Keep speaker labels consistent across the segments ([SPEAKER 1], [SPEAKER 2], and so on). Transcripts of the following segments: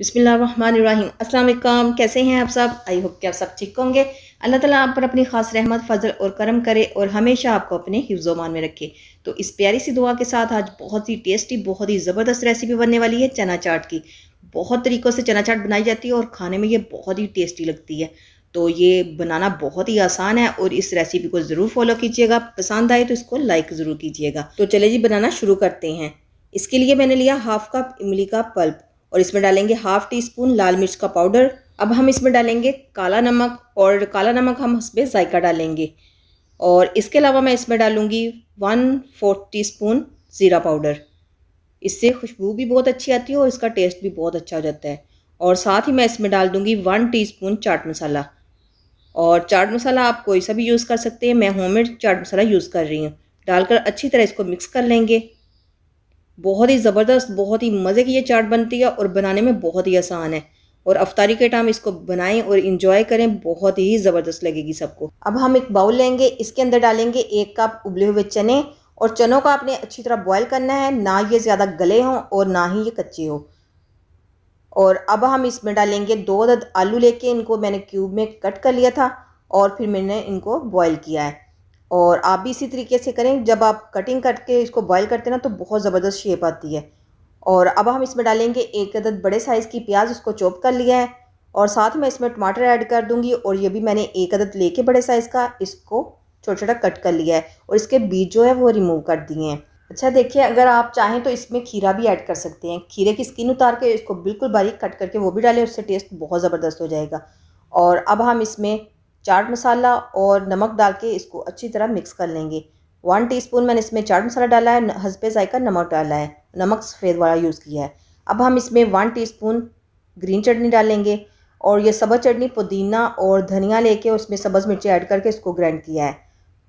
[SPEAKER 1] बिसमीम अस्सलाम कैसे हैं आप सब आई होप कि आप सब ठीक होंगे अल्लाह ताला आप पर अपनी ख़ास रहमत फजल और करम करे और हमेशा आपको अपने हिफ्जोमान में रखे तो इस प्यारी सी दुआ के साथ आज बहुत ही टेस्टी बहुत ही ज़बरदस्त रेसिपी बनने वाली है चना चाट की बहुत तरीक़ों से चना चाट बनाई जाती है और खाने में ये बहुत ही टेस्टी लगती है तो ये बनाना बहुत ही आसान है और इस रेसिपी को ज़रूर फॉलो कीजिएगा पसंद आए तो इसको लाइक ज़रूर कीजिएगा तो चले जी बनाना शुरू करते हैं इसके लिए मैंने लिया हाफ कप इमली का पल्प और इसमें डालेंगे हाफ टी स्पून लाल मिर्च का पाउडर अब हम इसमें डालेंगे काला नमक और काला नमक हम इसमें जायका डालेंगे और इसके अलावा मैं इसमें डालूँगी वन फोर्थ टी स्पून ज़ीरा पाउडर इससे खुशबू भी बहुत अच्छी आती है और इसका टेस्ट भी बहुत अच्छा हो जाता है और साथ ही मैं इसमें डाल दूँगी वन स्पून चाट मसाला और चाट मसाला आप कोई सा भी यूज़ कर सकते हैं मैं मेड चाट मसाला यूज़ कर रही हूँ डालकर अच्छी तरह इसको मिक्स कर लेंगे बहुत ही ज़बरदस्त बहुत ही मज़े की ये चाट बनती है और बनाने में बहुत ही आसान है और अफ्तारी के टाइम इसको बनाएं और इन्जॉय करें बहुत ही ज़बरदस्त लगेगी सबको अब हम एक बाउल लेंगे इसके अंदर डालेंगे एक कप उबले हुए चने और चनों का आपने अच्छी तरह बॉयल करना है ना ये ज़्यादा गले हों और ना ही ये कच्चे हों और अब हम इसमें डालेंगे दो अदद आलू लेके इनको मैंने क्यूब में कट कर लिया था और फिर मैंने इनको बॉयल किया है और आप भी इसी तरीके से करें जब आप कटिंग करके इसको बॉईल करते हैं ना तो बहुत ज़बरदस्त शेप आती है और अब हम इसमें डालेंगे एक अदद बड़े साइज़ की प्याज उसको चॉप कर लिया है और साथ में इसमें टमाटर ऐड कर दूंगी और ये भी मैंने एक अदद लेके बड़े साइज़ का इसको छोटा छोटा कट कर लिया है और इसके बीज जो है वो रिमूव कर दिए हैं अच्छा देखिए अगर आप चाहें तो इसमें खीरा भी ऐड कर सकते हैं खीरे की स्किन उतार के इसको बिल्कुल बारीक कट करके वो भी डालें उससे टेस्ट बहुत ज़बरदस्त हो जाएगा और अब हम इसमें चाट मसाला और नमक डाल के इसको अच्छी तरह मिक्स कर लेंगे वन टीस्पून मैंने इसमें चाट मसाला डाला है हसबे जायका नमक डाला है नमक सफ़ेद वाला यूज़ किया है अब हम इसमें वन टीस्पून ग्रीन चटनी डालेंगे और ये सब्ज़ चटनी पुदीना और धनिया लेके उसमें सब्ज़ मिर्ची ऐड करके इसको ग्राइंड किया है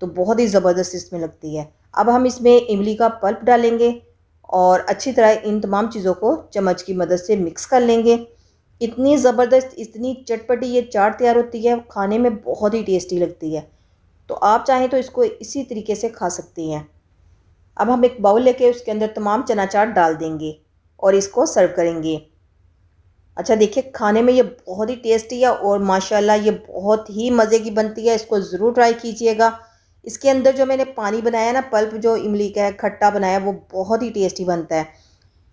[SPEAKER 1] तो बहुत ही ज़बरदस्त इसमें लगती है अब हम इसमें इमली का पल्प डालेंगे और अच्छी तरह इन तमाम चीज़ों को चम्मच की मदद से मिक्स कर लेंगे इतनी ज़बरदस्त इतनी चटपटी ये चाट तैयार होती है खाने में बहुत ही टेस्टी लगती है तो आप चाहें तो इसको इसी तरीके से खा सकती हैं अब हम एक बाउल लेके उसके अंदर तमाम चना चाट डाल देंगे और इसको सर्व करेंगे अच्छा देखिए खाने में ये बहुत ही टेस्टी है और माशाल्लाह ये बहुत ही मज़े की बनती है इसको ज़रूर ट्राई कीजिएगा इसके अंदर जो मैंने पानी बनाया ना पल्प जो इमली का है खट्टा बनाया वो बहुत ही टेस्टी बनता है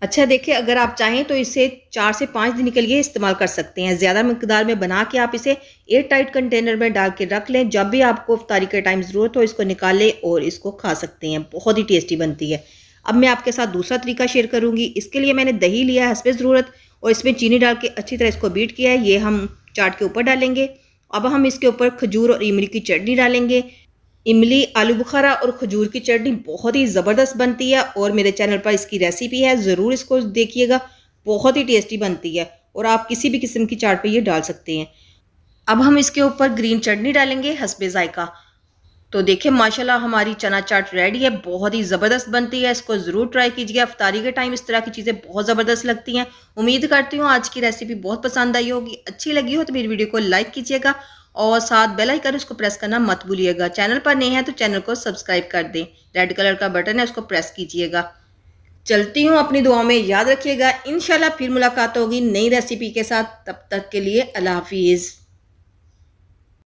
[SPEAKER 1] अच्छा देखिए अगर आप चाहें तो इसे चार से पाँच दिन के लिए इस्तेमाल कर सकते हैं ज़्यादा मकदार में बना के आप इसे एयर टाइट कंटेनर में डाल के रख लें जब भी आपको अफ्तारी के टाइम ज़रूरत हो इसको निकालें और इसको खा सकते हैं बहुत ही टेस्टी बनती है अब मैं आपके साथ दूसरा तरीका शेयर करूँगी इसके लिए मैंने दही लिया है हंसपे ज़रूरत और इसमें चीनी डाल के अच्छी तरह इसको बीट किया है ये हम चाट के ऊपर डालेंगे अब हम इसके ऊपर खजूर और इमली की चटनी डालेंगे इमली आलू बुखारा और खजूर की चटनी बहुत ही ज़बरदस्त बनती है और मेरे चैनल पर इसकी रेसिपी है ज़रूर इसको देखिएगा बहुत ही टेस्टी बनती है और आप किसी भी किस्म की चाट पर ये डाल सकते हैं अब हम इसके ऊपर ग्रीन चटनी डालेंगे हसबे जायका तो देखिए माशाल्लाह हमारी चना चाट रेडी है बहुत ही ज़बरदस्त बनती है इसको ज़रूर ट्राई कीजिए अफ्तारी के टाइम इस तरह की चीज़ें बहुत ज़बरदस्त लगती हैं उम्मीद करती हूँ आज की रेसिपी बहुत पसंद आई होगी अच्छी लगी हो तो मेरी वीडियो को लाइक कीजिएगा और साथ बेल आइकन उसको प्रेस करना मत भूलिएगा चैनल पर नहीं है तो चैनल को सब्सक्राइब कर दें रेड कलर का बटन है उसको प्रेस कीजिएगा चलती हूँ अपनी दुआ में याद रखिएगा इन फिर मुलाकात होगी नई रेसिपी के साथ तब तक के लिए अल्लाह हाफिज़